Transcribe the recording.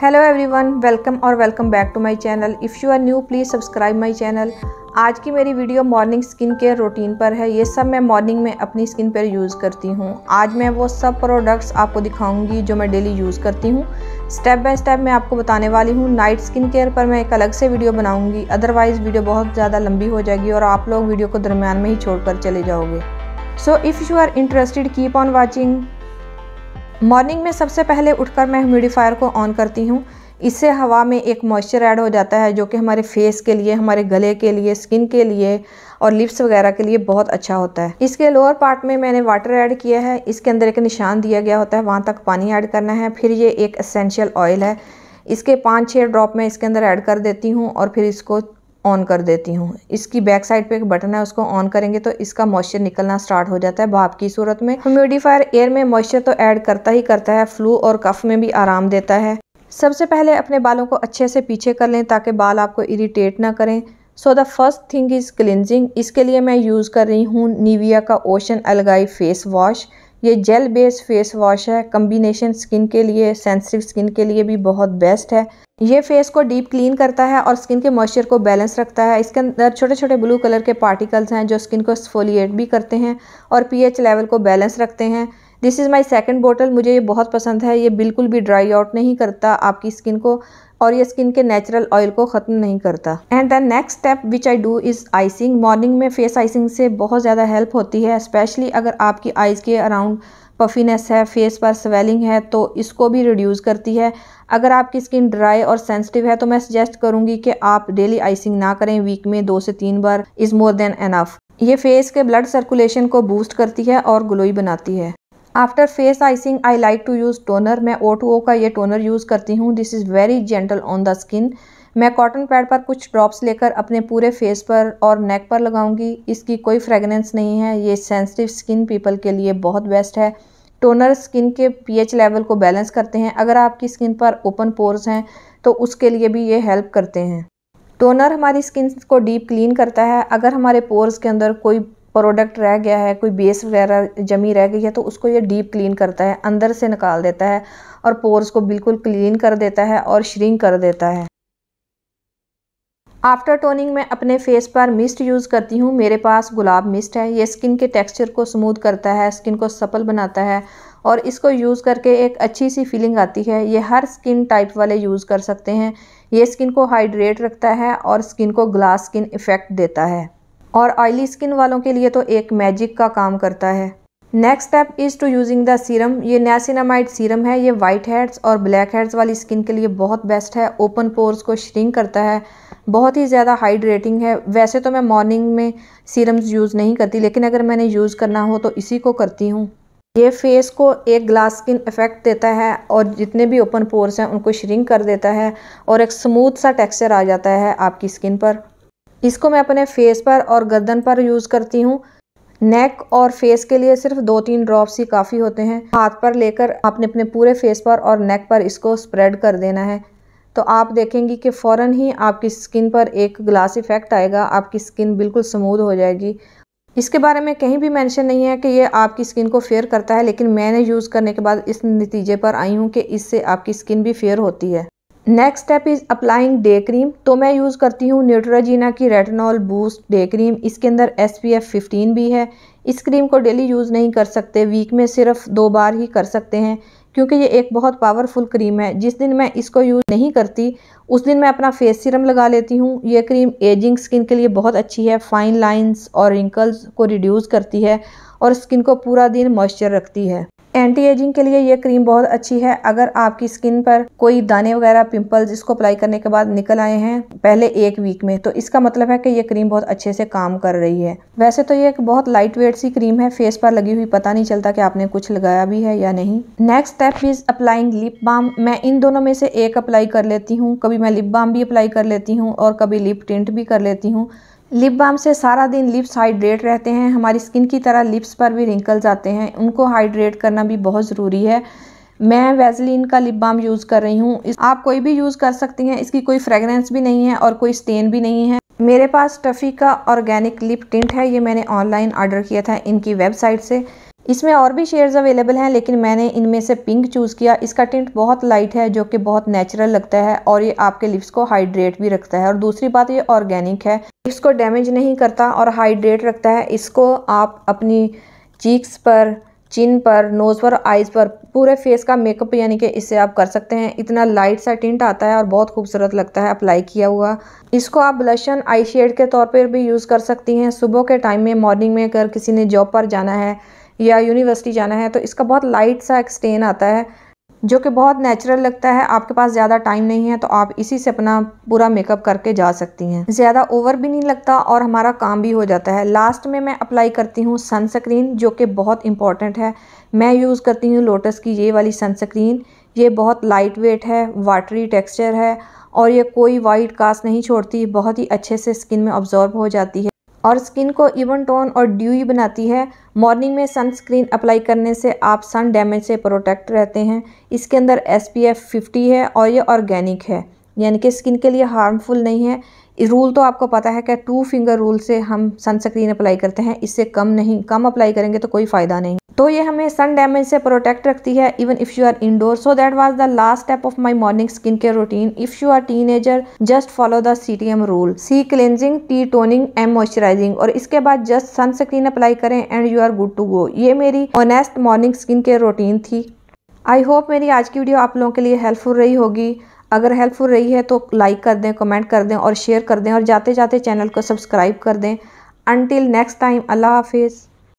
hello everyone welcome और welcome back to my channel if you are new please subscribe my channel आज की मेरी video morning skin care routine पर है ये सब मैं मॉर्निंग में अपनी स्किन पर यूज़ करती हूँ आज मैं वो सब प्रोडक्ट्स आपको दिखाऊंगी जो मैं डेली यूज़ करती हूँ स्टेप बाय स्टेप मैं आपको बताने वाली हूँ नाइट स्किन केयर पर मैं एक अलग से वीडियो बनाऊँगी अदरवाइज़ वीडियो बहुत ज़्यादा लंबी हो जाएगी और आप लोग वीडियो को दरमियान में ही छोड़ चले जाओगे so if you are interested keep on watching morning में सबसे पहले उठकर मैं ह्यूमिडिफायर को ऑन करती हूँ इससे हवा में एक मॉइस्चर ऐड हो जाता है जो कि हमारे फेस के लिए हमारे गले के लिए स्किन के लिए और लिप्स वगैरह के लिए बहुत अच्छा होता है इसके लोअर पार्ट में मैंने वाटर ऐड किया है इसके अंदर एक निशान दिया गया होता है वहाँ तक पानी ऐड करना है फिर ये एक असेंशियल ऑयल है इसके पाँच छः ड्रॉप मैं इसके अंदर ऐड कर देती हूँ और फिर इसको ऑन कर देती हूँ इसकी बैक साइड पे एक बटन है उसको ऑन करेंगे तो इसका मॉइस्चर निकलना स्टार्ट हो जाता है भाप की सूरत में ह्यूमिडिफायर एयर में मॉइस्चर तो ऐड करता ही करता है फ्लू और कफ में भी आराम देता है सबसे पहले अपने बालों को अच्छे से पीछे कर लें ताकि बाल आपको इरीटेट ना करें so the first thing is cleansing इसके लिए मैं यूज़ कर रही हूँ निविया का ओशन अलगाई फेस वॉश ये जेल बेस्ड फेस वॉश है कम्बिनेशन स्किन के लिए सेंसिटिव स्किन के लिए भी बहुत बेस्ट है ये फेस को डीप क्लीन करता है और स्किन के मॉइस्चर को बैलेंस रखता है इसके अंदर छोटे छोटे ब्लू कलर के पार्टिकल्स हैं जो स्किन को स्फोलिएट भी करते हैं और पीएच लेवल को बैलेंस रखते हैं this is my second bottle मुझे ये बहुत पसंद है ये बिल्कुल भी ड्राई आउट नहीं करता आपकी स्किन को और ये स्किन के नेचुरल ऑयल को ख़त्म नहीं करता and the next step which I do is icing morning में फेस आइसिंग से बहुत ज़्यादा हेल्प होती है स्पेशली अगर आपकी आइज़ के अराउंड पफीनेस है फेस पर स्वेलिंग है तो इसको भी रिड्यूस करती है अगर आपकी स्किन ड्राई और सेंसिटिव है तो मैं सजेस्ट करूंगी कि आप डेली आइसिंग ना करें वीक में दो से तीन बार इज़ मोर देन एनफ ये फेस के ब्लड सर्कुलेशन को बूस्ट करती है और ग्लोई बनाती है after face icing I like to use toner मैं ओ टू ओ का ये टोनर यूज़ करती हूँ this is very gentle on the skin मैं कॉटन पैड पर कुछ ड्रॉप्स लेकर अपने पूरे फेस पर और नेक पर लगाऊंगी इसकी कोई फ्रेगनेंस नहीं है ये सेंसिटिव स्किन पीपल के लिए बहुत बेस्ट है टोनर स्किन के पीएच लेवल को बैलेंस करते हैं अगर आपकी स्किन पर ओपन पोर्स हैं तो उसके लिए भी ये हेल्प करते हैं टोनर हमारी स्किन को डीप क्लीन करता है अगर हमारे पोर्स के अंदर कोई प्रोडक्ट रह गया है कोई बेस वगैरह जमी रह गई है तो उसको ये डीप क्लीन करता है अंदर से निकाल देता है और पोर्स को बिल्कुल क्लीन कर देता है और श्रिंक कर देता है आफ्टर टोनिंग मैं अपने फेस पर मिस्ट यूज़ करती हूँ मेरे पास गुलाब मिस्ट है ये स्किन के टेक्सचर को स्मूथ करता है स्किन को सफल बनाता है और इसको यूज़ करके एक अच्छी सी फीलिंग आती है ये हर स्किन टाइप वाले यूज़ कर सकते हैं ये स्किन को हाइड्रेट रखता है और स्किन को ग्लास स्किन इफ़ेक्ट देता है और ऑयली स्किन वालों के लिए तो एक मैजिक का काम करता है next step is to using the serum ये नैसिनामाइड सीरम है ये वाइट हेड्स और ब्लैक हेड्स वाली स्किन के लिए बहुत बेस्ट है ओपन पोर्स को श्रिंक करता है बहुत ही ज़्यादा हाइड्रेटिंग है वैसे तो मैं मॉर्निंग में सीरम्स यूज़ नहीं करती लेकिन अगर मैंने यूज़ करना हो तो इसी को करती हूँ ये फेस को एक ग्लास स्किन इफेक्ट देता है और जितने भी ओपन पोर्स हैं उनको श्रिंक कर देता है और एक स्मूथ सा टेक्सचर आ जाता है आपकी स्किन पर इसको मैं अपने फेस पर और गर्दन पर यूज़ करती हूँ नेक और फेस के लिए सिर्फ दो तीन ड्रॉप्स ही काफ़ी होते हैं हाथ पर लेकर आपने अपने पूरे फेस पर और नेक पर इसको स्प्रेड कर देना है तो आप देखेंगी कि फ़ौर ही आपकी स्किन पर एक ग्लास इफ़ेक्ट आएगा आपकी स्किन बिल्कुल स्मूद हो जाएगी इसके बारे में कहीं भी मेंशन नहीं है कि ये आपकी स्किन को फेयर करता है लेकिन मैंने यूज़ करने के बाद इस नतीजे पर आई हूँ कि इससे आपकी स्किन भी फेयर होती है next step is applying day cream तो मैं यूज़ करती हूँ न्यूट्राजीना की रेटनॉल बूस्ट डे क्रीम इसके अंदर एस पी एफ़ फिफ्टीन भी है इस क्रीम को डेली यूज़ नहीं कर सकते वीक में सिर्फ दो बार ही कर सकते हैं क्योंकि ये एक बहुत पावरफुल क्रीम है जिस दिन मैं इसको यूज़ नहीं करती उस दिन मैं अपना फेस सीरम लगा लेती हूँ ये क्रीम एजिंग स्किन के लिए बहुत अच्छी है फाइन लाइंस और रिंकल्स को रिड्यूस करती है और स्किन को पूरा दिन मॉइस्चर रखती है एंटी एजिंग के लिए ये क्रीम बहुत अच्छी है अगर आपकी स्किन पर कोई दाने वगैरह पिंपल्स इसको अप्लाई करने के बाद निकल आए हैं पहले एक वीक में तो इसका मतलब है कि ये क्रीम बहुत अच्छे से काम कर रही है वैसे तो ये एक बहुत लाइट वेट सी क्रीम है फेस पर लगी हुई पता नहीं चलता कि आपने कुछ लगाया भी है या नहीं next step is applying lip balm मैं इन दोनों में से एक अप्लाई कर लेती हूँ कभी मैं लिप बाम भी अप्लाई कर लेती हूँ और कभी लिप टिंट भी कर लेती हूँ लिप बाम से सारा दिन लिप्स हाइड्रेट रहते हैं हमारी स्किन की तरह लिप्स पर भी रिंकल्स आते हैं उनको हाइड्रेट करना भी बहुत ज़रूरी है मैं वेजलिन का लिप बाम यूज़ कर रही हूँ आप कोई भी यूज़ कर सकती हैं इसकी कोई फ्रेगरेंस भी नहीं है और कोई स्टेन भी नहीं है मेरे पास टफ़ी का ऑर्गेनिक लिप टिंट है ये मैंने ऑनलाइन ऑर्डर किया था इनकी वेबसाइट से इसमें और भी शेड्स अवेलेबल हैं लेकिन मैंने इनमें से पिंक चूज़ किया इसका टिंट बहुत लाइट है जो कि बहुत नेचुरल लगता है और ये आपके लिप्स को हाइड्रेट भी रखता है और दूसरी बात ये ऑर्गेनिक है लिप्स को डैमेज नहीं करता और हाइड्रेट रखता है इसको आप अपनी चीक्स पर चिन पर नोज़ पर आइज़ पर पूरे फेस का मेकअप यानी कि इससे आप कर सकते हैं इतना लाइट सा टिंट आता है और बहुत खूबसूरत लगता है अप्लाई किया हुआ इसको आप ब्लशन आई शेड के तौर पर भी यूज़ कर सकती हैं सुबह के टाइम में मॉर्निंग में अगर किसी ने जॉब पर जाना है या यूनिवर्सिटी जाना है तो इसका बहुत लाइट सा एक स्टेन आता है जो कि बहुत नेचुरल लगता है आपके पास ज़्यादा टाइम नहीं है तो आप इसी से अपना पूरा मेकअप करके जा सकती हैं ज़्यादा ओवर भी नहीं लगता और हमारा काम भी हो जाता है लास्ट में मैं अप्लाई करती हूँ सनस्क्रीन जो कि बहुत इंपॉर्टेंट है मैं यूज़ करती हूँ लोटस की ये वाली सनस्क्रीन ये बहुत लाइट वेट है वाटरी टेक्स्चर है और ये कोई वाइट कास्ट नहीं छोड़ती बहुत ही अच्छे से स्किन में ऑब्जॉर्ब हो जाती है और स्किन को इवन टोन और ड्यूई बनाती है मॉर्निंग में सनस्क्रीन अप्लाई करने से आप सन डैमेज से प्रोटेक्ट रहते हैं इसके अंदर एस पी एफ़ फिफ्टी है और ये ऑर्गेनिक है यानी कि स्किन के लिए हार्मफुल नहीं है रूल तो आपको पता है कि टू फिंगर रूल से हम सनस्क्रीन अप्लाई करते हैं इससे कम नहीं कम अप्लाई करेंगे तो कोई फ़ायदा नहीं तो ये हमें सन डैमेज से प्रोटेक्ट रखती है even if you are indoor so that was the last step of my morning skin care routine if you are teenager just follow the C rule C cleansing T toning and moisturising और इसके बाद just sunscreen apply करें and you are good to go ये मेरी honest morning skin care routine थी I hope मेरी आज की वीडियो आप लोगों के लिए हेल्पफुल रही होगी अगर हेल्पफुल रही है तो लाइक कर दें कमेंट कर दें और शेयर कर दें और जाते जाते चैनल को सब्सक्राइब कर दें अनटिल नेक्स्ट टाइम अल्लाह हाफिज़